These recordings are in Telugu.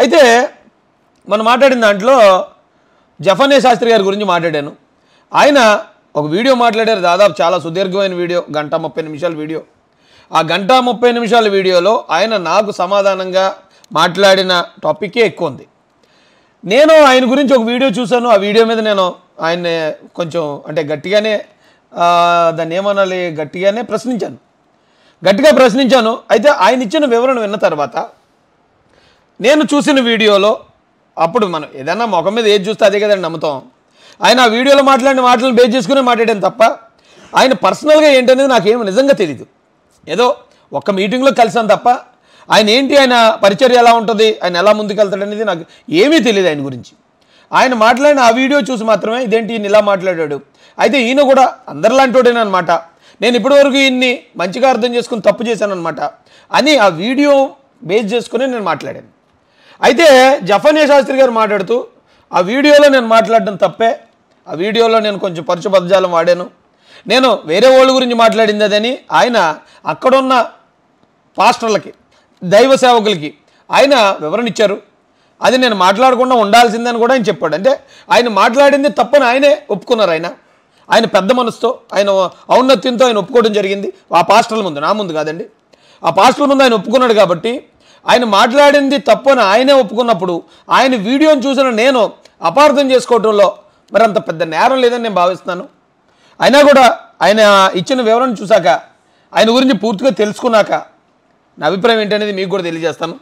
అయితే మనం మాట్లాడిన దాంట్లో జఫనే శాస్త్రి గారి గురించి మాట్లాడాను ఆయన ఒక వీడియో మాట్లాడారు దాదాపు చాలా సుదీర్ఘమైన వీడియో గంట ముప్పై నిమిషాల వీడియో ఆ గంట ముప్పై నిమిషాల వీడియోలో ఆయన నాకు సమాధానంగా మాట్లాడిన టాపికే ఎక్కువ ఉంది నేను ఆయన గురించి ఒక వీడియో చూశాను ఆ వీడియో మీద నేను ఆయన్ని కొంచెం అంటే గట్టిగానే దాన్ని ఏమనాలి గట్టిగానే ప్రశ్నించాను గట్టిగా ప్రశ్నించాను అయితే ఆయన ఇచ్చిన వివరణ విన్న తర్వాత నేను చూసిన వీడియోలో అప్పుడు మనం ఏదైనా ముఖం మీద ఏది చూస్తే అదే కదండి నమ్ముతాం ఆయన ఆ వీడియోలో మాట్లాడిన మాటలను బేస్ చేసుకుని మాట్లాడాను తప్ప ఆయన పర్సనల్గా ఏంటనేది నాకేం నిజంగా తెలియదు ఏదో ఒక్క మీటింగ్లో కలిసాను తప్ప ఆయన ఏంటి ఆయన పరిచర్య ఎలా ఉంటుంది ఆయన ఎలా ముందుకెళ్తాడనేది నాకు ఏమీ తెలియదు ఆయన గురించి ఆయన మాట్లాడిన ఆ వీడియో చూసి మాత్రమే ఇదేంటి ఈయన ఇలా మాట్లాడాడు అయితే ఈయన కూడా అనమాట నేను ఇప్పటివరకు ఈయన్ని మంచిగా అర్థం చేసుకుని తప్పు చేశాను అనమాట అని ఆ వీడియో బేస్ చేసుకుని నేను మాట్లాడాను అయితే జఫనే శాస్త్రి గారు మాట్లాడుతూ ఆ వీడియోలో నేను మాట్లాడడం తప్పే ఆ వీడియోలో నేను కొంచెం పరుచు పదజాలం వాడాను నేను వేరే వాళ్ళ గురించి మాట్లాడింది అదని ఆయన అక్కడున్న పాస్టర్లకి దైవ సేవకులకి ఆయన వివరణ ఇచ్చారు అది నేను మాట్లాడకుండా ఉండాల్సిందని కూడా ఆయన చెప్పాడు అంటే ఆయన మాట్లాడింది తప్పని ఆయనే ఒప్పుకున్నారు ఆయన ఆయన పెద్ద మనసుతో ఆయన ఔన్నత్యంతో ఆయన ఒప్పుకోవడం జరిగింది ఆ పాస్టర్ల ముందు నా ముందు కాదండి ఆ పాస్టర్ల ముందు ఆయన ఒప్పుకున్నాడు కాబట్టి ఆయన మాట్లాడింది తప్పని ఆయనే ఒప్పుకున్నప్పుడు ఆయన వీడియోను చూసిన నేను అపార్థం చేసుకోవడంలో మరి అంత పెద్ద నేరం లేదని నేను భావిస్తున్నాను అయినా కూడా ఆయన ఇచ్చిన వివరణ చూశాక ఆయన గురించి పూర్తిగా తెలుసుకున్నాక నా అభిప్రాయం ఏంటనేది మీకు కూడా తెలియజేస్తాను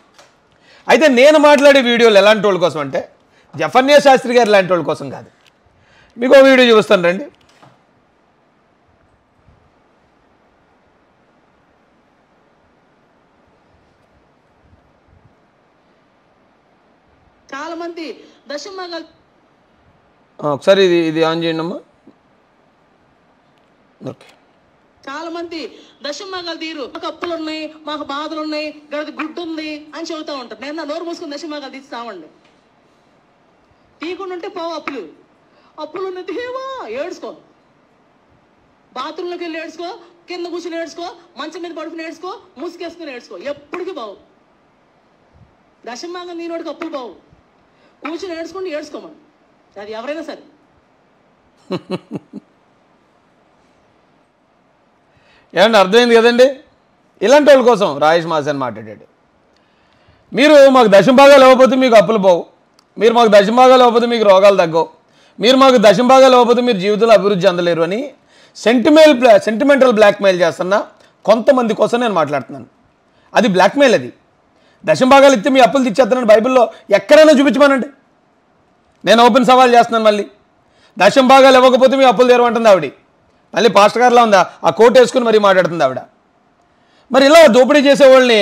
అయితే నేను మాట్లాడే వీడియోలు ఎలాంటి వాళ్ళ కోసం అంటే జఫన్యా శాస్త్రి గారు ఇలాంటి వాళ్ళ కోసం కాదు మీకు వీడియో చూపిస్తాను రండి చాలా మంది దశమగల్ ఒకసారి ఇది ఇది ఆన్ చేయండి అమ్మా ఓకే చాలా మంది దశమగలు తీరు మాకు అప్పులు ఉన్నాయి మాకు బాధలు ఉన్నాయి గడిది గుడ్డు ఉంది అని చెబుతూ ఉంటారు నేను నా నోరు మూసుకుని దశమగలు తీస్తామండి తీయకుండా ఉంటే పోవు అప్పులు అప్పులు ఉన్నది ఏవో ఏడుచుకో బాత్రూంలోకి వెళ్ళి ఏడుచుకో కింద కూర్చుని ఏడుచుకో మంచం మీద పడుకుని ఏడుచుకో ముసుగేసుకుని ఏడుచుకో ఎప్పటికీ బావు దశమాగం నీనోడికి అప్పులు బావు కూర్చొని ఏడ్చుకుంటూ ఏడ్చుకోమను అది ఎవరైనా సరే ఏమండి అర్థమైంది కదండి ఇలాంటి వాళ్ళ కోసం రాయేష్ మాసన్ మాట్లాడాడు మీరు మాకు దశంభాగాలు ఇవ్వకపోతే మీకు అప్పులు పోవు మీరు మాకు దశంభాగాలు ఇవ్వకపోతే మీకు రోగాలు తగ్గవు మీరు మాకు దశంభాగాలు ఇవ్వకపోతే మీరు జీవితంలో అభివృద్ధి చెందలేరు అని సెంటిమెల్ సెంటిమెంటల్ బ్లాక్మెయిల్ చేస్తున్న కొంతమంది కోసం నేను మాట్లాడుతున్నాను అది బ్లాక్మెయిల్ అది దశంభాగాలు ఇస్తే మీ అప్పులు తెచ్చేస్తానని బైబిల్లో ఎక్కడైనా చూపించమనండి నేను ఓపెన్ సవాల్ చేస్తున్నాను మళ్ళీ దశం భాగాలు ఇవ్వకపోతే మీ అప్పులు తెరవంటుంది ఆవిడ మళ్ళీ పాస్టర్ గారిలా ఉందా ఆ కోట్ వేసుకుని మరీ మాట్లాడుతుంది ఆవిడ మరి ఇలా దోపిడీ చేసేవాళ్ళని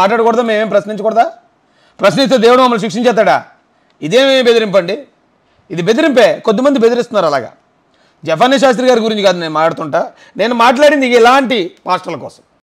మాట్లాడకూడదా మేమేం ప్రశ్నించకూడదా ప్రశ్నిస్తే దేవుడు మమ్మల్ని శిక్షించేస్తాడా ఇదేమేమి బెదిరింపండి ఇది బెదిరింపే కొద్దిమంది బెదిరిస్తున్నారు అలాగా జఫానీ శాస్త్రి గారి గురించి కాదు నేను మాట్లాడుతుంటా నేను మాట్లాడింది ఇలాంటి పాస్టర్ల కోసం